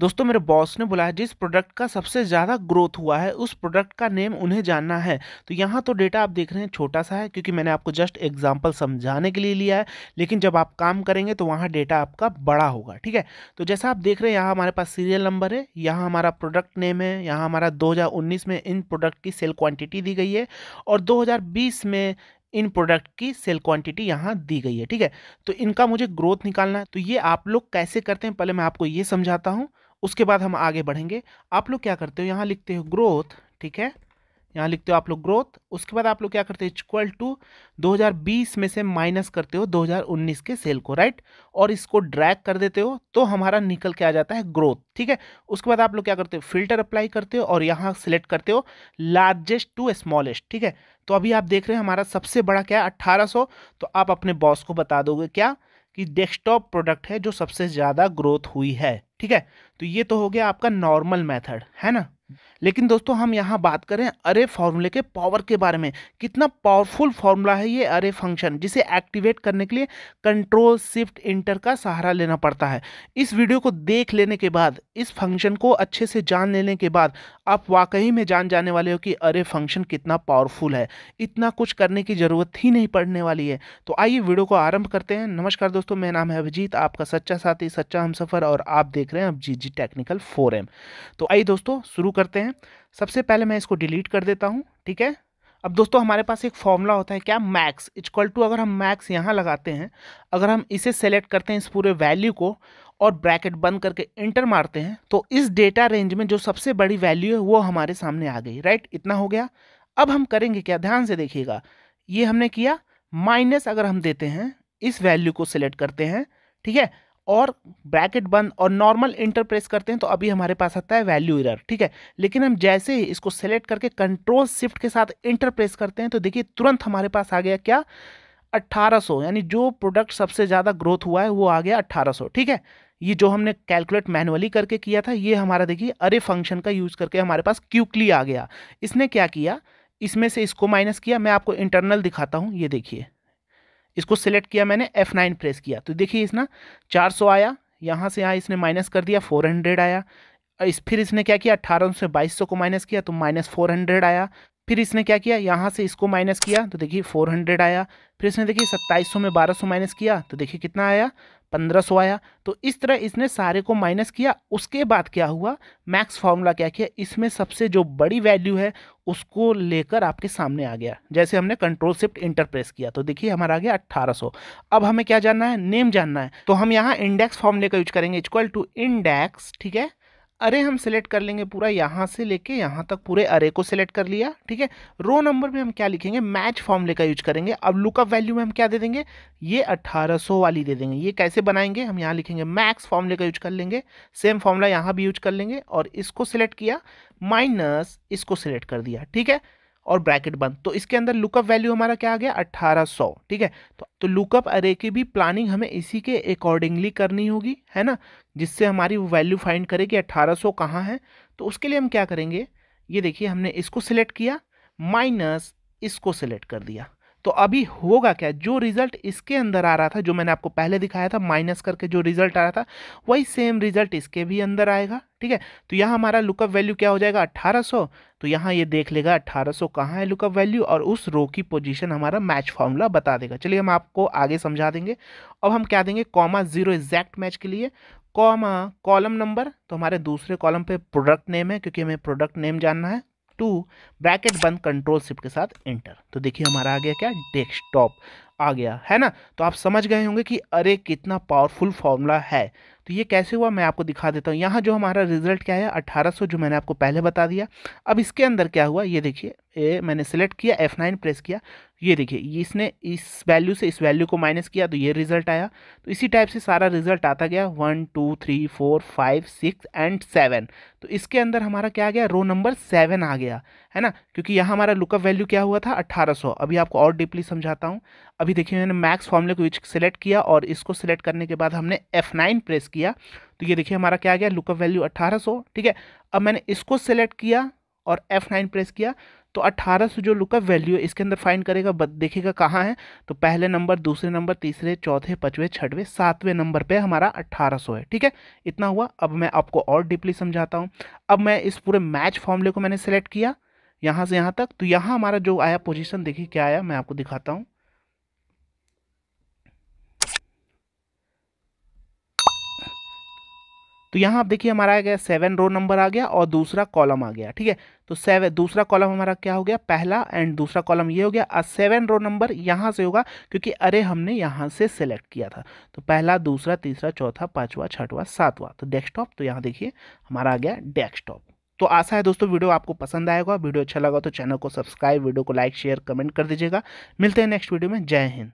दोस्तों मेरे बॉस ने बुलाया जिस प्रोडक्ट का सबसे ज़्यादा ग्रोथ हुआ है उस प्रोडक्ट का नेम उन्हें जानना है तो यहाँ तो डेटा आप देख रहे हैं छोटा सा है क्योंकि मैंने आपको जस्ट एग्जाम्पल समझाने के लिए लिया है लेकिन जब आप काम करेंगे तो वहाँ डेटा आपका बड़ा होगा ठीक है तो जैसा आप देख रहे हैं यहाँ हमारे पास सीरियल नंबर है यहाँ हमारा प्रोडक्ट नेम है यहाँ हमारा दो में इन प्रोडक्ट की सेल क्वांटिटी दी गई है और दो में इन प्रोडक्ट की सेल क्वांटिटी यहाँ दी गई है ठीक है तो इनका मुझे ग्रोथ निकालना है तो ये आप लोग कैसे करते हैं पहले मैं आपको ये समझाता हूँ उसके बाद हम आगे बढ़ेंगे आप लोग क्या करते हो यहाँ लिखते हो ग्रोथ ठीक है यहाँ लिखते हो आप लोग ग्रोथ उसके बाद आप लोग क्या करते हो इक्वल टू 2020 में से माइनस करते हो 2019 के सेल को राइट और इसको ड्रैग कर देते हो तो हमारा निकल के आ जाता है ग्रोथ ठीक है उसके बाद आप लोग क्या करते हो फिल्टर अप्लाई करते हो और यहाँ सेलेक्ट करते हो लार्जेस्ट टू स्मॉलेस्ट ठीक है तो अभी आप देख रहे हैं हमारा सबसे बड़ा क्या है अट्ठारह तो आप अपने बॉस को बता दोगे क्या कि डेस्कटॉप प्रोडक्ट है जो सबसे ज़्यादा ग्रोथ हुई है ठीक है तो ये तो हो गया आपका नॉर्मल मेथड है ना लेकिन दोस्तों हम यहाँ बात करें अरे फॉर्मूले के पावर के बारे में कितना पावरफुल फॉर्मूला है ये अरे फंक्शन जिसे एक्टिवेट करने के लिए कंट्रोल शिफ्ट इंटर का सहारा लेना पड़ता है इस वीडियो को देख लेने के बाद इस फंक्शन को अच्छे से जान लेने के बाद आप वाकई में जान जाने वाले हो कि अरे फंक्शन कितना पावरफुल है इतना कुछ करने की ज़रूरत ही नहीं पड़ने वाली है तो आइए वीडियो को आरंभ करते हैं नमस्कार दोस्तों मेरा नाम है अभिजीत आपका सच्चा साथी सच्चा हम सफ़र और आप देख रहे हैं अभिजीत जी टेक्निकल फोरम तो आइए दोस्तों शुरू करते हैं सबसे पहले मैं इसको डिलीट कर देता हूँ ठीक है अब दोस्तों हमारे पास एक फॉर्मूला होता है क्या मैक्स इक्वल टू अगर हम मैक्स यहाँ लगाते हैं अगर हम इसे सेलेक्ट करते हैं इस पूरे वैल्यू को और ब्रैकेट बंद करके इंटर मारते हैं तो इस डेटा रेंज में जो सबसे बड़ी वैल्यू है वो हमारे सामने आ गई राइट इतना हो गया अब हम करेंगे क्या ध्यान से देखिएगा ये हमने किया माइनस अगर हम देते हैं इस वैल्यू को सिलेक्ट करते हैं ठीक है और ब्रैकेट बंद और नॉर्मल इंटर प्रेस करते हैं तो अभी हमारे पास आता है वैल्यू इरर ठीक है लेकिन हम जैसे ही इसको सेलेक्ट करके कंट्रोल शिफ्ट के साथ इंटर प्रेस करते हैं तो देखिए तुरंत हमारे पास आ गया क्या 1800 यानी जो प्रोडक्ट सबसे ज़्यादा ग्रोथ हुआ है वो आ गया 1800 ठीक है ये जो हमने कैलकुलेट मैनुअली करके किया था ये हमारा देखिए अरे फंक्शन का यूज़ करके हमारे पास क्यूकली आ गया इसने क्या किया इसमें से इसको माइनस किया मैं आपको इंटरनल दिखाता हूँ ये देखिए इसको सिलेक्ट किया मैंने एफ़ नाइन प्रेस किया तो देखिए इस ना चार सौ आया यहाँ से यहाँ इसने माइनस कर दिया फोर हंड्रेड आया इस फिर इसने क्या किया अट्ठारह से बाईस सौ को माइनस किया तो माइनस फोर हंड्रेड आया फिर इसने क्या किया यहाँ से इसको माइनस किया तो देखिए फोर हंड्रेड आया फिर इसने देखिए सत्ताईस सौ में बारह सौ माइनस किया तो देखिए कितना आया पंद्रह सौ आया तो इस तरह इसने सारे को माइनस किया उसके बाद क्या हुआ मैक्स फार्मूला क्या किया इसमें सबसे जो बड़ी वैल्यू है उसको लेकर आपके सामने आ गया जैसे हमने कंट्रोल शिफ्ट इंटरप्रेस किया तो देखिए हमारा आ गया सौ अब हमें क्या जानना है नेम जानना है तो हम यहाँ इंडेक्स फॉर्मूले का यूज करेंगे इक्वल टू इंडेक्स ठीक है अरे हम सिलेक्ट कर लेंगे पूरा यहाँ से लेके यहाँ तक पूरे अरे को सिलेक्ट कर लिया ठीक है रो नंबर में हम क्या लिखेंगे मैच फॉर्मूले का यूज करेंगे अब लुकअप वैल्यू में हम क्या दे देंगे ये 1800 वाली दे देंगे ये कैसे बनाएंगे हम यहाँ लिखेंगे मैक्स फॉर्मूले का यूज कर लेंगे सेम फॉर्मूला यहाँ भी यूज कर लेंगे और इसको सिलेक्ट किया माइनस इसको सिलेक्ट कर दिया ठीक है और ब्रैकेट बंद तो इसके अंदर लुकअप वैल्यू हमारा क्या आ गया 1800 ठीक है तो, तो लुकअप अरे की भी प्लानिंग हमें इसी के अकॉर्डिंगली करनी होगी है ना जिससे हमारी वो वैल्यू फाइंड करे कि 1800 सौ कहाँ है तो उसके लिए हम क्या करेंगे ये देखिए हमने इसको सिलेक्ट किया माइनस इसको सिलेक्ट कर दिया तो अभी होगा क्या जो रिजल्ट इसके अंदर आ रहा था जो मैंने आपको पहले दिखाया था माइनस करके जो रिजल्ट आ रहा था वही सेम रिजल्ट इसके भी अंदर आएगा ठीक है तो यहाँ हमारा लुकअप वैल्यू क्या हो जाएगा 1800 तो यहाँ ये देख लेगा 1800 सौ कहाँ है लुकअप वैल्यू और उस रो की पोजीशन हमारा मैच फॉर्मूला बता देगा चलिए हम आपको आगे समझा देंगे अब हम क्या देंगे कॉमा जीरो एग्जैक्ट मैच के लिए कॉमा कॉलम नंबर तो हमारे दूसरे कॉलम पे प्रोडक्ट नेम है क्योंकि हमें प्रोडक्ट नेम जानना है टू ब्रैकेट बंद कंट्रोल शिफ्ट के साथ एंटर तो देखिए हमारा आ गया क्या डेस्कटॉप आ गया है ना तो आप समझ गए होंगे कि अरे कितना पावरफुल फॉर्मूला है तो ये कैसे हुआ मैं आपको दिखा देता हूँ यहाँ जो हमारा रिजल्ट क्या है 1800 जो मैंने आपको पहले बता दिया अब इसके अंदर क्या हुआ ये देखिए मैंने सेलेक्ट किया F9 प्रेस किया ये देखिए इसने इस वैल्यू से इस वैल्यू को माइनस किया तो ये रिजल्ट आया तो इसी टाइप से सारा रिजल्ट आता गया one two three four five six and seven तो इसके अंदर हमारा क्या आ गया रो नंबर सेवन आ गया है ना क्योंकि यहाँ हमारा लुकअप वैल्यू क्या हुआ था सौ अभी आपको और डीपली समझाता हूँ अभी देखिए मैंने मैक्स फॉर्मूले को सिलेक्ट किया और इसको सिलेक्ट करने के बाद हमने एफ प्रेस किया तो ये देखिए हमारा क्या आ गया लुकअप वैल्यू अट्ठारह ठीक है अब मैंने इसको सिलेक्ट किया और F9 प्रेस किया तो अट्ठारह सौ जो लुकअप वैल्यू है इसके अंदर फाइंड करेगा देखेगा कहाँ है तो पहले नंबर दूसरे नंबर तीसरे चौथे पचवे छठवें सातवें नंबर पर हमारा अट्ठारह सौ है ठीक है इतना हुआ अब मैं आपको और डीपली समझाता हूँ अब मैं इस पूरे मैच फॉर्मूले को मैंने सेलेक्ट किया यहाँ से यहाँ तक तो यहाँ हमारा जो आया पोजिशन देखिए क्या आया मैं आपको दिखाता हूँ तो यहाँ आप देखिए हमारा आ गया सेवन रो नंबर आ गया और दूसरा कॉलम आ गया ठीक है तो सेवन दूसरा कॉलम हमारा क्या हो गया पहला एंड दूसरा कॉलम ये हो गया और सेवन रो नंबर यहाँ से होगा क्योंकि अरे हमने यहाँ से सेलेक्ट किया था तो पहला दूसरा तीसरा चौथा पाँचवा छठवा सातवा तो डेस्कटॉप तो यहाँ देखिए हमारा आ गया डेस्कटॉप तो आशा है दोस्तों वीडियो आपको पसंद आएगा वीडियो अच्छा लगा तो चैनल को सब्सक्राइब वीडियो को लाइक शेयर कमेंट कर दीजिएगा मिलते हैं नेक्स्ट वीडियो में जय हिंद